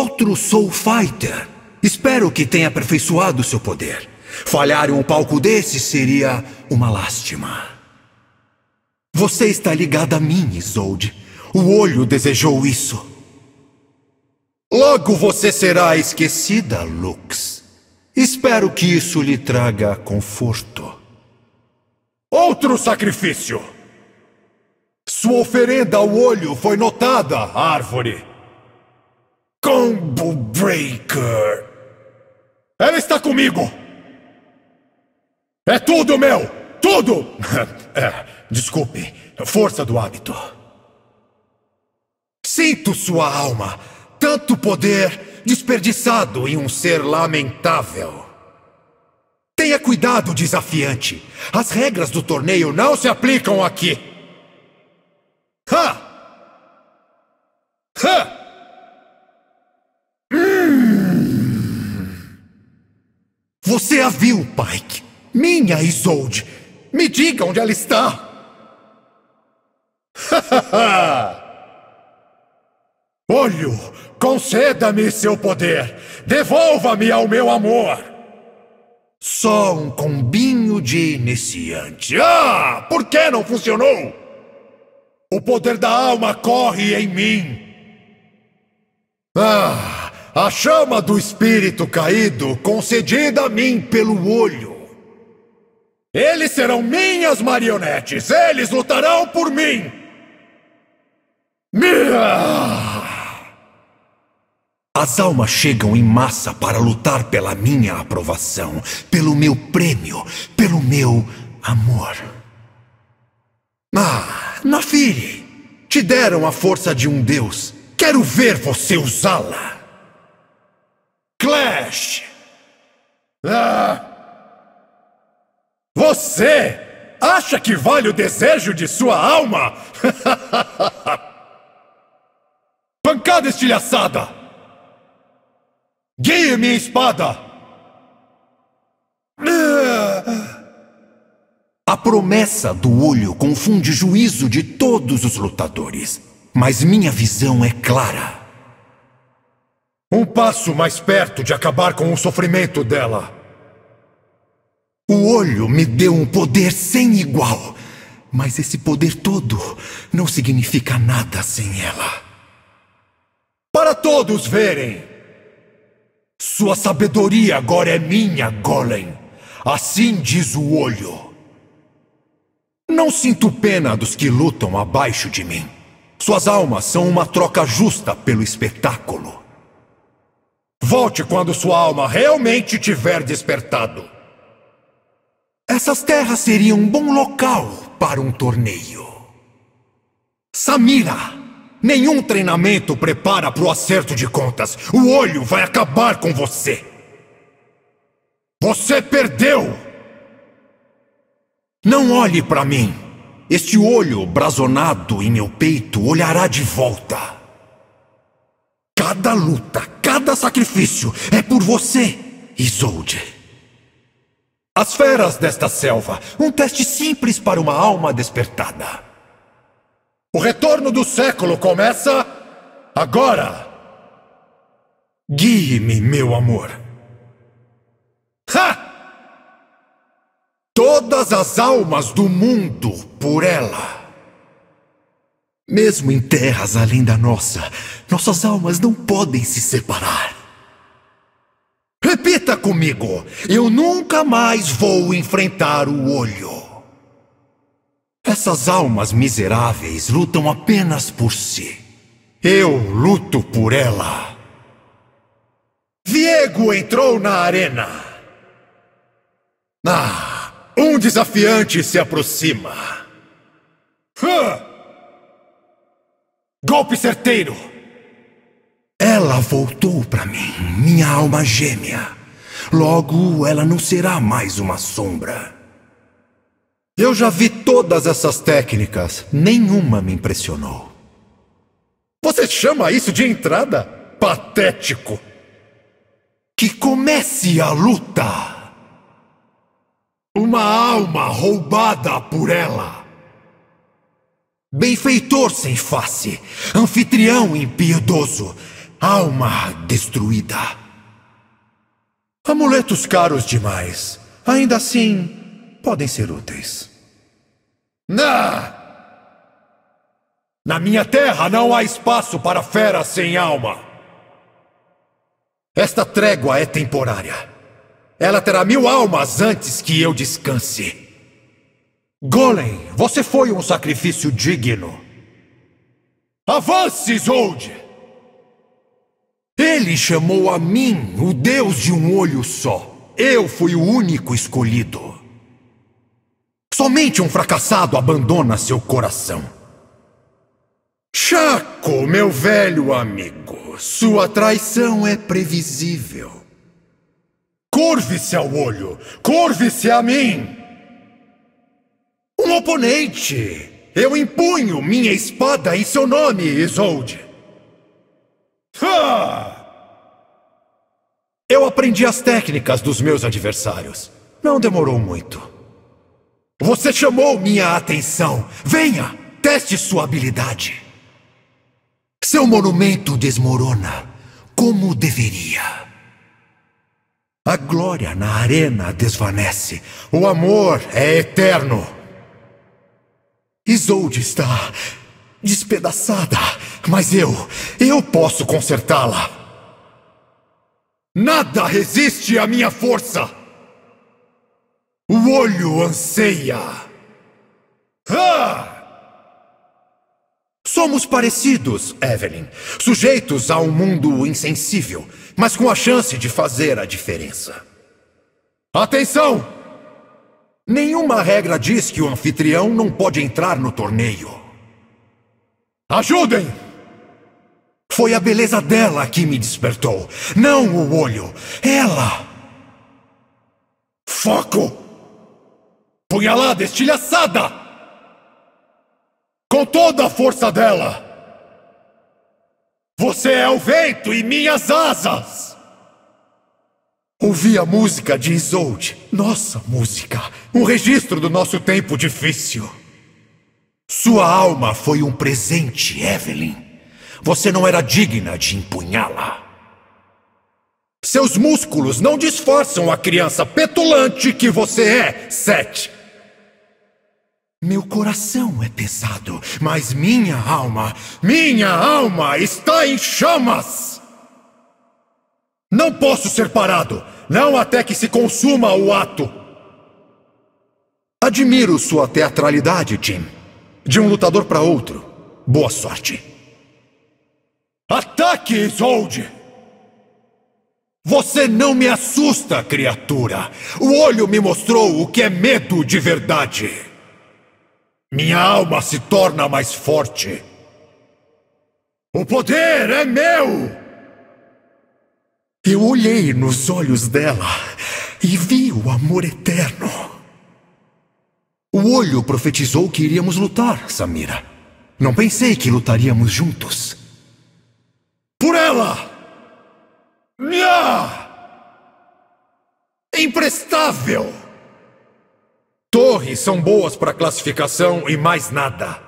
outro Soul Fighter. Espero que tenha aperfeiçoado seu poder. Falhar em um palco desse seria uma lástima. Você está ligada a mim, Isolde. O olho desejou isso. Logo você será esquecida, Lux. Espero que isso lhe traga conforto. Outro sacrifício! Sua oferenda ao olho foi notada, árvore. Combo Breaker. Ela está comigo! É tudo meu! Tudo! é, desculpe, força do hábito. Sinto sua alma, tanto poder desperdiçado em um ser lamentável. Tenha cuidado, desafiante. As regras do torneio não se aplicam aqui. Você a viu, Pike? Minha Isolde! Me diga onde ela está! Olho, conceda-me seu poder! Devolva-me ao meu amor! Só um combinho de iniciante. Ah! Por que não funcionou? O poder da alma corre em mim! Ah! A chama do espírito caído, concedida a mim pelo olho. Eles serão minhas marionetes. Eles lutarão por mim. Minha! As almas chegam em massa para lutar pela minha aprovação, pelo meu prêmio, pelo meu amor. Ah, Nafiri! Te deram a força de um deus. Quero ver você usá-la! Ah! Você acha que vale o desejo de sua alma? Pancada estilhaçada! Guie minha espada! Ah! A promessa do olho confunde o juízo de todos os lutadores, mas minha visão é clara. Um passo mais perto de acabar com o sofrimento dela. O olho me deu um poder sem igual. Mas esse poder todo não significa nada sem ela. Para todos verem! Sua sabedoria agora é minha, Golem. Assim diz o olho. Não sinto pena dos que lutam abaixo de mim. Suas almas são uma troca justa pelo espetáculo. Volte quando sua alma realmente tiver despertado. Essas terras seriam um bom local para um torneio. Samira, nenhum treinamento prepara para o acerto de contas. O olho vai acabar com você. Você perdeu! Não olhe para mim. Este olho brazonado em meu peito olhará de volta. Cada luta cada sacrifício é por você, Isolde. As feras desta selva, um teste simples para uma alma despertada. O retorno do século começa agora. Guie-me, meu amor. Ha! Todas as almas do mundo por ela. Mesmo em terras além da nossa, nossas almas não podem se separar. Repita comigo: eu nunca mais vou enfrentar o olho. Essas almas miseráveis lutam apenas por si. Eu luto por ela. Diego entrou na arena. Ah, um desafiante se aproxima. Golpe certeiro! Ela voltou para mim, minha alma gêmea. Logo, ela não será mais uma sombra. Eu já vi todas essas técnicas, nenhuma me impressionou. Você chama isso de entrada? Patético! Que comece a luta! Uma alma roubada por ela! Benfeitor sem face, anfitrião impiedoso, alma destruída. Amuletos caros demais. Ainda assim, podem ser úteis. Na! Na minha terra não há espaço para fera sem alma. Esta trégua é temporária. Ela terá mil almas antes que eu descanse. Golem, você foi um sacrifício digno. Avance, Zold! Ele chamou a mim, o deus de um olho só. Eu fui o único escolhido. Somente um fracassado abandona seu coração. Chaco, meu velho amigo, sua traição é previsível. Curve-se ao olho, curve-se a mim! Um oponente! Eu empunho minha espada e seu nome, Isolde! Ha! Eu aprendi as técnicas dos meus adversários. Não demorou muito. Você chamou minha atenção. Venha, teste sua habilidade. Seu monumento desmorona como deveria. A glória na arena desvanece. O amor é eterno. Isolde está despedaçada, mas eu, eu posso consertá-la. Nada resiste à minha força. O olho anseia. Ah! Somos parecidos, Evelyn, sujeitos a um mundo insensível, mas com a chance de fazer a diferença. Atenção! Nenhuma regra diz que o anfitrião não pode entrar no torneio. Ajudem! Foi a beleza dela que me despertou, não o olho. Ela! Foco! Punhalada estilhaçada! Com toda a força dela! Você é o vento e minhas asas! Ouvi a música de Isolde, nossa música, um registro do nosso tempo difícil. Sua alma foi um presente, Evelyn. Você não era digna de empunhá-la. Seus músculos não disfarçam a criança petulante que você é, Seth. Meu coração é pesado, mas minha alma, minha alma está em chamas! Não posso ser parado! Não até que se consuma o ato! Admiro sua teatralidade, Jim. De um lutador para outro. Boa sorte. Ataque, Isolde! Você não me assusta, criatura! O olho me mostrou o que é medo de verdade! Minha alma se torna mais forte! O poder é meu! Eu olhei nos olhos dela e vi o amor eterno. O olho profetizou que iríamos lutar, Samira. Não pensei que lutaríamos juntos. Por ela! Minha! Imprestável! Torres são boas para classificação e mais nada.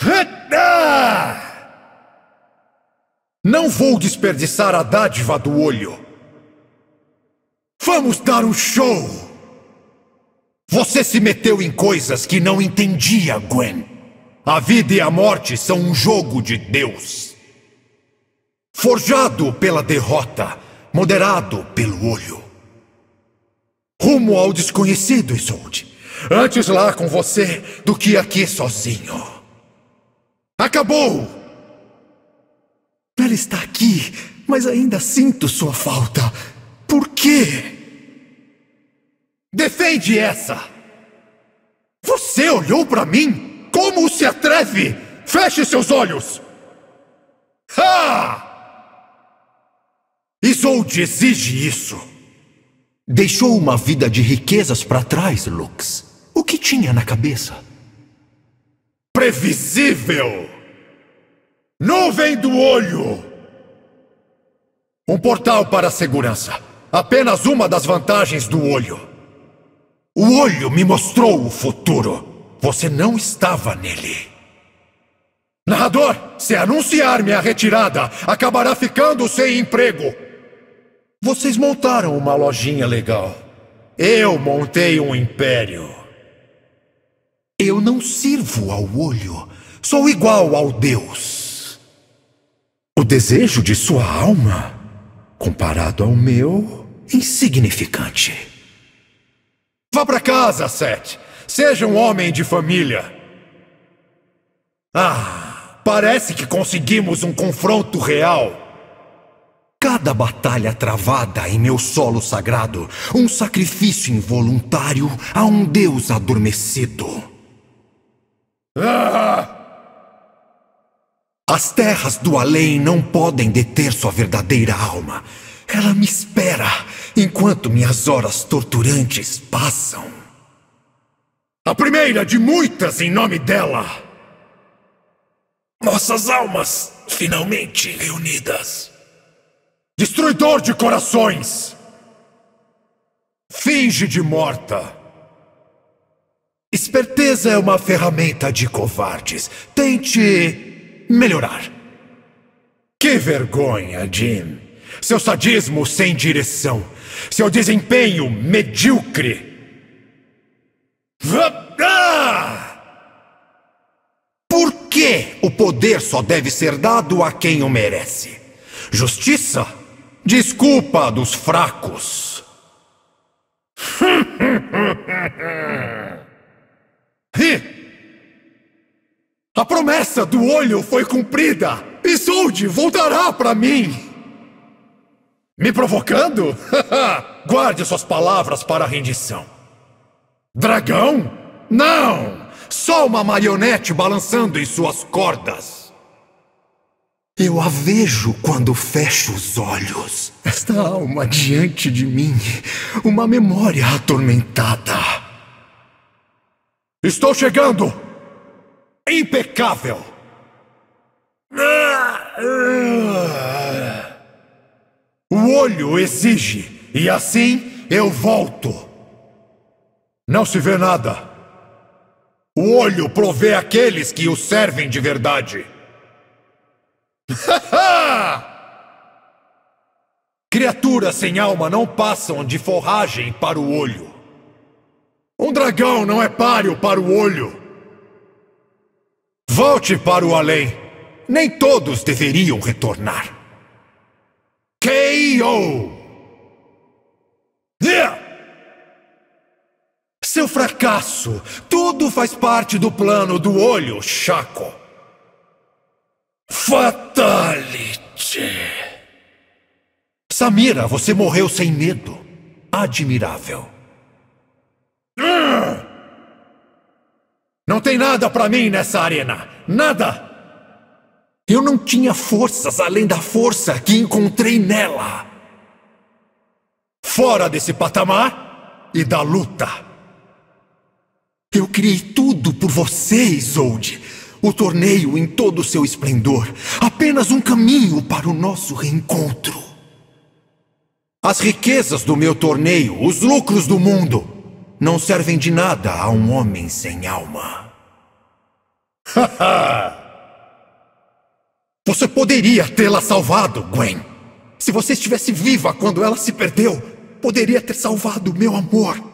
Hit! Não vou desperdiçar a dádiva do olho. Vamos dar um show! Você se meteu em coisas que não entendia, Gwen. A vida e a morte são um jogo de Deus. Forjado pela derrota, moderado pelo olho. Rumo ao desconhecido, Isolde. Antes lá com você do que aqui sozinho. Acabou! Ele está aqui, mas ainda sinto sua falta. Por quê? Defende essa! Você olhou para mim? Como se atreve? Feche seus olhos! Ha! Isolde exige isso. Deixou uma vida de riquezas para trás, Lux. O que tinha na cabeça? Previsível! Nuvem do Olho! Um portal para a segurança. Apenas uma das vantagens do olho. O olho me mostrou o futuro. Você não estava nele. Narrador, se anunciar minha retirada, acabará ficando sem emprego. Vocês montaram uma lojinha legal. Eu montei um império. Eu não sirvo ao olho. Sou igual ao Deus. O desejo de sua alma, comparado ao meu, insignificante. Vá para casa, Seth. Seja um homem de família. Ah, parece que conseguimos um confronto real. Cada batalha travada em meu solo sagrado, um sacrifício involuntário a um deus adormecido. Ah! As terras do além não podem deter sua verdadeira alma. Ela me espera enquanto minhas horas torturantes passam. A primeira de muitas em nome dela. Nossas almas finalmente reunidas. Destruidor de corações! Finge de morta! Esperteza é uma ferramenta de covardes. Tente melhorar. Que vergonha, Jim. Seu sadismo sem direção. Seu desempenho medíocre. Por que o poder só deve ser dado a quem o merece? Justiça? Desculpa dos fracos. A promessa do olho foi cumprida! Isolde voltará para mim! Me provocando? Guarde suas palavras para a rendição. Dragão? Não! Só uma marionete balançando em suas cordas. Eu a vejo quando fecho os olhos. Esta alma diante de mim, uma memória atormentada. Estou chegando! Impecável! O olho exige, e assim eu volto. Não se vê nada. O olho provê aqueles que o servem de verdade. Criaturas sem alma não passam de forragem para o olho. Um dragão não é páreo para o olho. Volte para o além. Nem todos deveriam retornar. K.O. Seu fracasso, tudo faz parte do plano do olho, Chaco. Fatality. Samira, você morreu sem medo. Admirável. Não tem nada para mim nessa arena! Nada! Eu não tinha forças além da força que encontrei nela. Fora desse patamar e da luta. Eu criei tudo por você, Isolde. O torneio em todo o seu esplendor. Apenas um caminho para o nosso reencontro. As riquezas do meu torneio, os lucros do mundo, não servem de nada a um homem sem alma. você poderia tê-la salvado, Gwen. Se você estivesse viva quando ela se perdeu, poderia ter salvado meu amor.